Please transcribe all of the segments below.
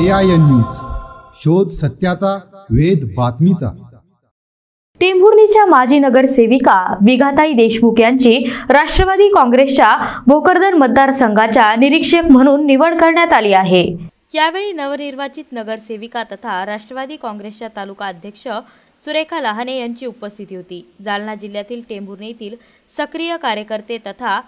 A I N news शोध सत्याचा वेद बातमीचा टेंभुर्णीच्या माजी नगरसेविका विघाताई देशमुख यांची राष्ट्रवादी काँग्रेसच्या भोकरदन मतदारसंघाच्या निरीक्षक म्हणून निवड करण्यात आली आहे यावेळी नवनिर्वाचित नगरसेविका तथा राष्ट्रवादी काँग्रेसच्या तालुका अध्यक्ष सुरेखा लहाने यांची उपस्थिती होती जालना जिल्ह्यातील टेंभुर्णीतील सक्रिय कार्यकर्ते तथा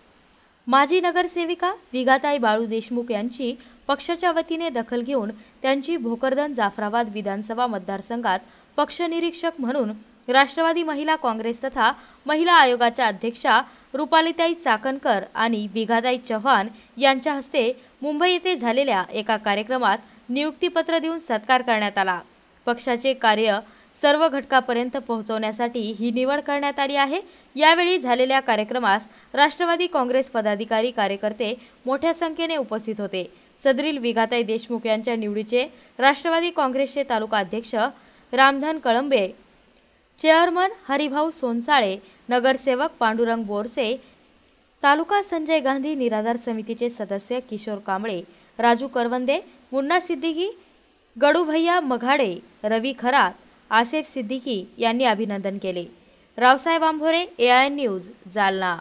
माजी नगरसेविका विघाताई बाळू देशमुख यांची पक्षाच्या वतीने दखल घेऊन त्यांची भोकरदन जाफराबाद विधानसभा मतदारसंघात पक्षनिरीक्षक म्हणून राष्ट्रवादी महिला काँग्रेस तथा महिला आयोगाच्या अध्यक्षा रुपालिताई चाकणकर आणि विघाताई चव्हाण यांच्या हस्ते मुंबई येथे झालेल्या एका कार्यक्रमात नियुक्तीपत्र देऊन सत्कार करण्यात आला पक्षाचे कार्य सर्व घटकापर्यंत पोहोचवण्यासाठी ही निवड करण्यात आली आहे यावेळी झालेल्या कार्यक्रमास राष्ट्रवादी काँग्रेस पदाधिकारी कार्यकर्ते मोठ्या संख्येने उपस्थित होते सदरील विघाताई देशमुख यांच्या निवडीचे राष्ट्रवादी काँग्रेसचे तालुका अध्यक्ष रामधन कळंबे चेअरमन हरिभाऊ सोनसाळे नगरसेवक पांडुरंग बोरसे तालुका संजय गांधी निराधार समितीचे सदस्य किशोर कांबळे राजू करवंदे मुन्ना सिद्दीकी गडूभैया मघाडे रवी खरात आसेफ सिद्दीकी यांनी अभिनंदन केले Raosaheb Ambhore A I news Jalna